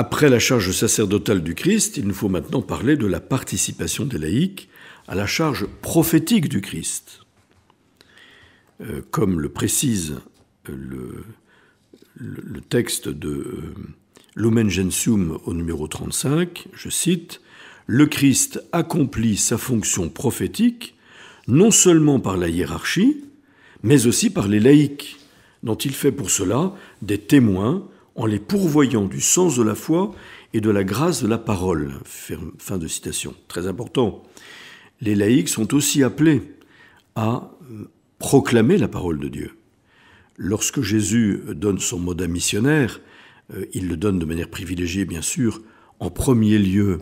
Après la charge sacerdotale du Christ, il nous faut maintenant parler de la participation des laïcs à la charge prophétique du Christ. Euh, comme le précise euh, le, texte de euh, au numéro 35, je cite, Le Christ accomplit sa fonction prophétique non seulement par la hiérarchie, mais aussi par les laïcs, dont il fait pour cela des témoins en les pourvoyant du sens de la foi et de la grâce de la parole. Fin de citation. Très important. Les laïcs sont aussi appelés à euh, proclamer la parole de Dieu. Lorsque Jésus donne son mandat missionnaire, euh, il le donne de manière privilégiée, bien sûr, en premier lieu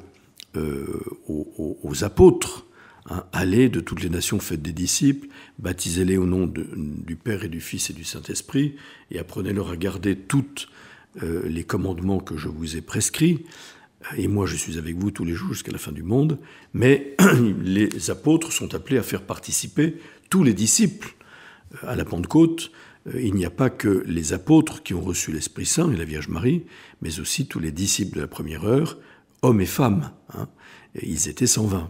euh, aux, apôtres. Hein, allez de toutes les nations, faites des disciples, baptisez-les au nom du Père et du Fils et du Saint-Esprit, et apprenez-leur à garder toutes euh, les commandements que je vous ai prescrits, euh, et moi je suis avec vous tous les jours jusqu'à la fin du monde, mais les apôtres sont appelés à faire participer tous les disciples euh, à la Pentecôte. Il n'y a pas que les apôtres qui ont reçu l'Esprit Saint et la Vierge Marie, mais aussi tous les disciples de la première heure, hommes et femmes. Hein, ils étaient 120.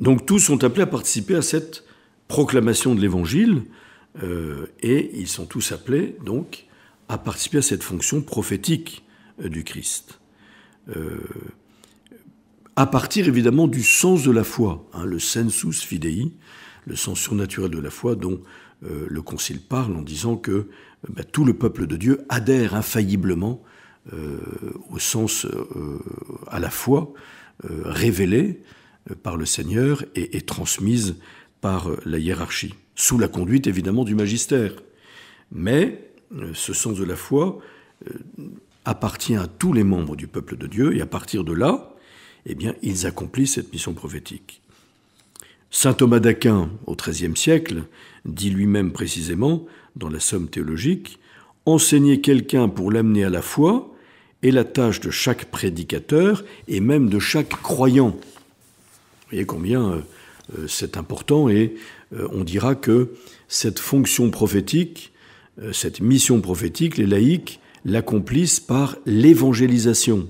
Donc tous sont appelés à participer à cette proclamation de l'Évangile, et ils sont tous appelés donc à participer à cette fonction prophétique euh, du Christ. Euh, à partir évidemment du sens de la foi, hein, le sensus fidei, le sens surnaturel de la foi dont euh, le Concile parle en disant que bah, tout le peuple de Dieu adhère infailliblement au sens, à la foi révélée par le Seigneur et, et transmise par la hiérarchie, sous la conduite évidemment du magistère. Mais euh, ce sens de la foi euh, appartient à tous les membres du peuple de Dieu, et à partir de là, eh bien, ils accomplissent cette mission prophétique. Saint Thomas d'Aquin, au XIIIe siècle, dit lui-même précisément, dans la Somme théologique, Enseigner quelqu'un pour l'amener à la foi est la tâche de chaque prédicateur et même de chaque croyant. Vous voyez combien euh, c'est important et on dira que cette fonction prophétique euh, cette mission prophétique, les laïcs l'accomplissent par l'évangélisation,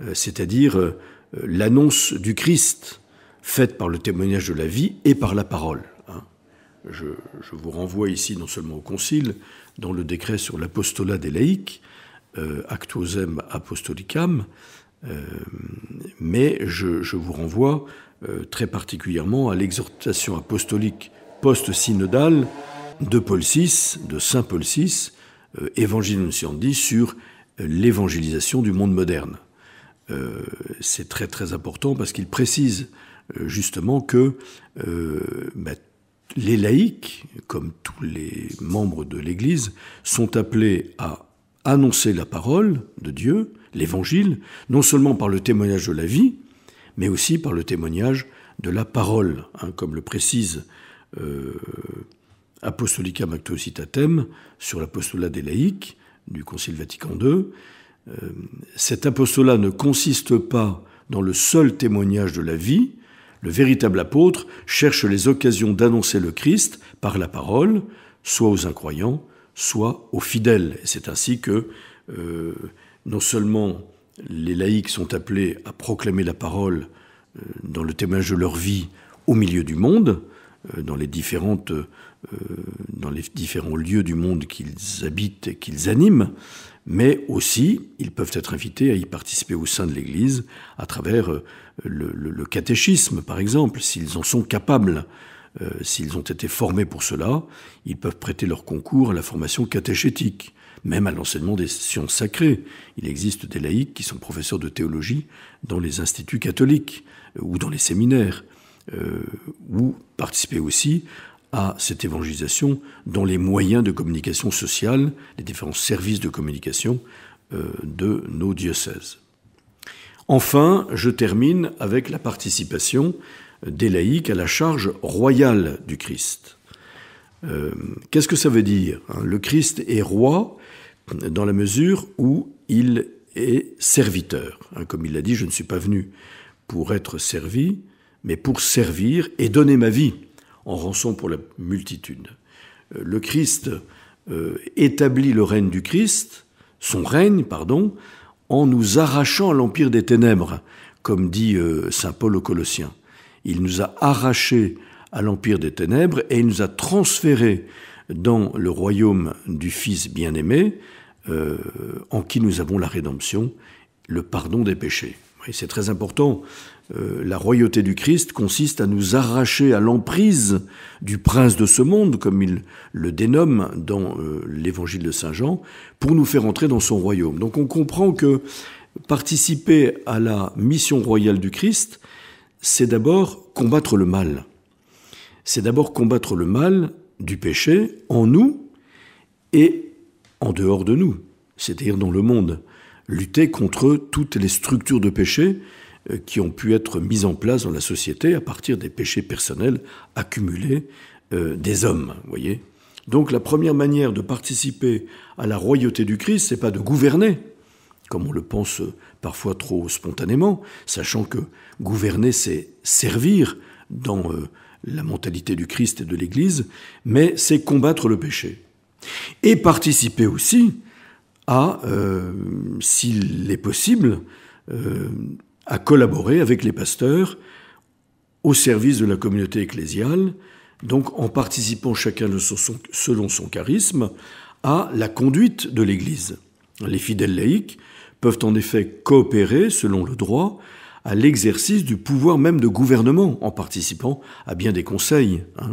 euh, c'est-à-dire euh, l'annonce du Christ faite par le témoignage de la vie et par la parole. Hein. Je, vous renvoie ici non seulement au Concile, dans le décret sur l'apostolat des laïcs, Actosem Apostolicam, mais je, vous renvoie très particulièrement à l'exhortation apostolique post-synodale de Paul VI, de Saint Paul VI, euh, Evangelium dit, sur euh, l'évangélisation du monde moderne. Euh, c'est très très important parce qu'il précise justement que bah, les laïcs, comme tous les membres de l'Église, sont appelés à annoncer la parole de Dieu, l'Évangile, non seulement par le témoignage de la vie, mais aussi par le témoignage de la parole, hein, comme le précise apostolica acto citatem sur l'apostolat des laïcs du Concile Vatican II. Euh, cet apostolat ne consiste pas dans le seul témoignage de la vie. Le véritable apôtre cherche les occasions d'annoncer le Christ par la parole, soit aux incroyants, soit aux fidèles. C'est ainsi que euh, non seulement les laïcs sont appelés à proclamer la parole euh, dans le témoignage de leur vie au milieu du monde, dans les différentes euh, dans les différents lieux du monde qu'ils habitent et qu'ils animent, mais aussi ils peuvent être invités à y participer au sein de l'Église à travers euh, le, catéchisme, par exemple, s'ils en sont capables. Euh, s'ils ont été formés pour cela, ils peuvent prêter leur concours à la formation catéchétique, même à l'enseignement des sciences sacrées. Il existe des laïcs qui sont professeurs de théologie dans les instituts catholiques ou dans les séminaires, ou participer aussi à cette évangélisation dans les moyens de communication sociale, les différents services de communication euh, de nos diocèses. Enfin, je termine avec la participation des laïcs à la charge royale du Christ. Euh, qu'est-ce que ça veut dire hein Le Christ est roi dans la mesure où il est serviteur. Hein, comme il l'a dit, je ne suis pas venu pour être servi, mais pour servir et donner ma vie en rançon pour la multitude. Euh, le Christ euh, établit le règne du Christ, son règne, pardon, en nous arrachant à l'empire des ténèbres, comme dit euh, saint Paul aux Colossiens. Il nous a arrachés à l'empire des ténèbres et il nous a transférés dans le royaume du Fils bien-aimé, en qui nous avons la rédemption, le pardon des péchés c'est très important. Euh, la royauté du Christ consiste à nous arracher à l'emprise du prince de ce monde, comme il le dénomme dans euh, l'évangile de Saint Jean, pour nous faire entrer dans son royaume. Donc on comprend que participer à la mission royale du Christ, c'est d'abord combattre le mal. C'est d'abord combattre le mal du péché en nous et en dehors de nous, c'est-à-dire dans le monde lutter contre toutes les structures de péché euh, qui ont pu être mises en place dans la société à partir des péchés personnels accumulés euh, des hommes, voyez. Donc la première manière de participer à la royauté du Christ, c'est pas de gouverner, comme on le pense euh, parfois trop spontanément, sachant que gouverner, c'est servir dans la mentalité du Christ et de l'Église, mais c'est combattre le péché. Et participer aussi, à, euh, s'il est possible, euh, à collaborer avec les pasteurs au service de la communauté ecclésiale, donc en participant chacun selon son charisme à la conduite de l'Église. Les fidèles laïcs peuvent en effet coopérer, selon le droit, à l'exercice du pouvoir même de gouvernement en participant à bien des conseils. Hein.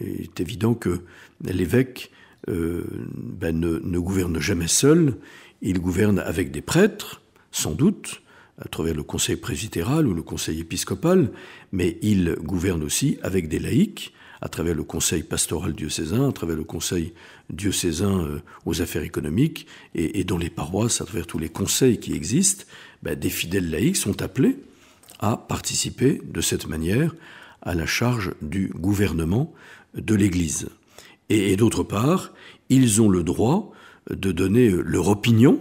il est évident que l'évêque euh, ben, ne, gouverne jamais seul, il gouverne avec des prêtres, sans doute, à travers le conseil présidéral ou le conseil épiscopal, mais il gouverne aussi avec des laïcs, à travers le conseil pastoral diocésain, à travers le conseil diocésain euh, aux affaires économiques, et, dans les paroisses, à travers tous les conseils qui existent, ben, des fidèles laïcs sont appelés à participer de cette manière à la charge du gouvernement de l'Église. Et, d'autre part, ils ont le droit de donner leur opinion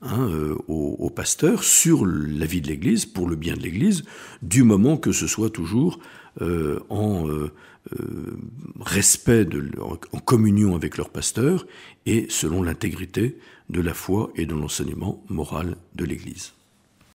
hein, euh, aux, pasteurs sur la vie de l'Église, pour le bien de l'Église, du moment que ce soit toujours euh, en euh, respect, de, en communion avec leur pasteur et selon l'intégrité de la foi et de l'enseignement moral de l'Église.